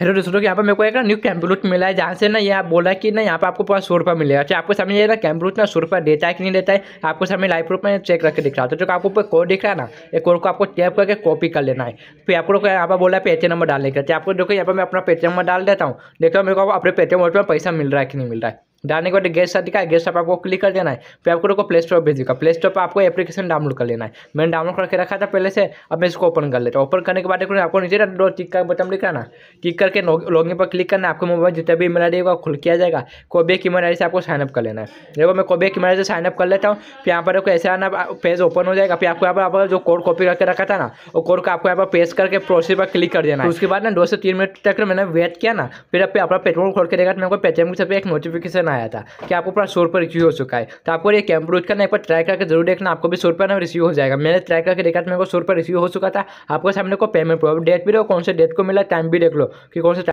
hello दोस्तों तो यहाँ पर मेरे को एक ना न्यू कैम्पलूट मिला है जहाँ से ना यहाँ बोला कि ना यहाँ पर आपको पूरा सौ रुपये मिलेगा अच्छा आपको सामने ये ना कैम्पलूट ना सौ रुपये देता है कि नहीं देता है आपको सामने लाइफ प्रूफ में चेक करके दिख रहा है तो आपको ऊपर कोड दिख रहा है ना एक कोड को आपको टैप करके कॉपी कर लेना है फिर आपको यहाँ पर बोला है पेटीएम नंबर डालने के लिए अच्छा, आपको देखो यहाँ पर मैं अपना पेटीएम नंबर डाल देता हूँ देखो मेरे को अपने पेटीएम वोट पर पैसा मिल रहा है कि नहीं मिल रहा है डालने के बाद गेस्ट साथ दिखा है गेस्ट साथ आपको क्लिक कर देना है फिर आपको देखो प्ले स्टोर भेज देगा प्ले स्टोर पर आपको एप्लीकेशन डाउनलोड कर लेना है मैंने डाउनलोड करके रखा था पहले से अब मैं इसको ओपन कर लेता हूँ ओपन करने के बाद आपको नीचे दो टिक का बटन दिखा ना क्लिक करके लॉगिन पर क्लिक करना है आपको मोबाइल जितना भी ईमेल आई होगा खुल किया जाएगा कोबेक ईमेल आई से आपको साइनअप कर लेना है देखो मैं की ईमेल से साइनअप कर लेता हूँ फिर यहाँ पर देखो ऐसे आना पेज ओपन हो जाएगा फिर आपको यहाँ पर जो कोड कॉपी करके रखा था ना वो कोड का आपको यहाँ पर पेज करके प्रोसेस पर क्लिक कर देना है उसके बाद ना दो से तीन मिनट तक मैंने वेट किया ना फिर आप पेट्रोल खोल के देखा तो मेरे को पेटीएम के सबसे एक नोटिफिकेशन आया था कि आपको पूरा सौ रुपये रिसीव हो चुका है तो आपको ये कैंप यूज करना एक बार ट्राई करके जरूर देखना आपको भी सौ रुपये ना रिसीव हो जाएगा मैंने ट्राई करके देखा तो मेरे को सौ रुपये रिसीव हो चुका था आपको सामने को पेमेंट प्रॉब्लम डेट भी देखो कौन से डेट को मिला टाइम भी देख लो कि कौन से